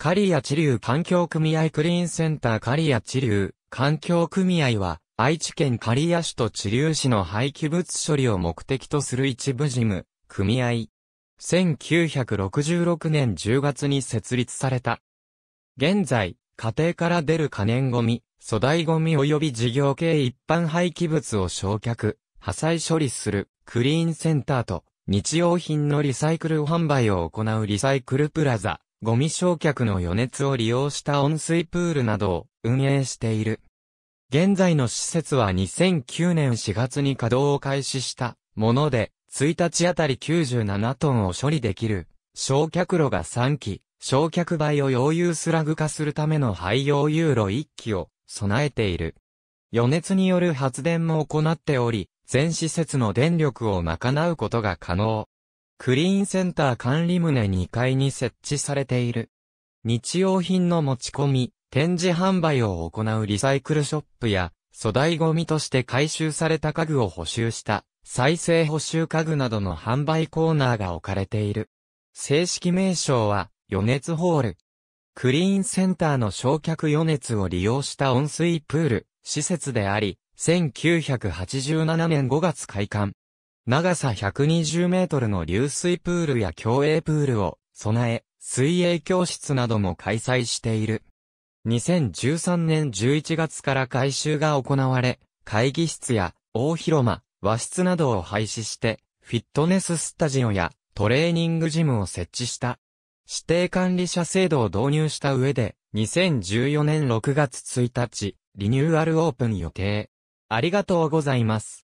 カリア地流環境組合クリーンセンターカリア地流環境組合は、愛知県カリア市と地流市の廃棄物処理を目的とする一部事務、組合。1966年10月に設立された。現在、家庭から出る可燃ゴミ、粗大ゴミ及び事業系一般廃棄物を焼却、破砕処理する、クリーンセンターと、日用品のリサイクル販売を行うリサイクルプラザ、ゴミ焼却の余熱を利用した温水プールなどを運営している。現在の施設は2009年4月に稼働を開始したもので、1日あたり97トンを処理できる焼却炉が3基、焼却灰を溶融スラグ化するための廃溶ユーロ1基を備えている。余熱による発電も行っており、全施設の電力を賄うことが可能。クリーンセンター管理棟2階に設置されている。日用品の持ち込み、展示販売を行うリサイクルショップや、粗大ゴミとして回収された家具を補修した再生補修家具などの販売コーナーが置かれている。正式名称は、余熱ホール。クリーンセンターの焼却余熱を利用した温水プール、施設であり、1987年5月開館。長さ120メートルの流水プールや競泳プールを備え、水泳教室なども開催している。2013年11月から改修が行われ、会議室や大広間、和室などを廃止して、フィットネススタジオやトレーニングジムを設置した。指定管理者制度を導入した上で、2014年6月1日、リニューアルオープン予定。ありがとうございます。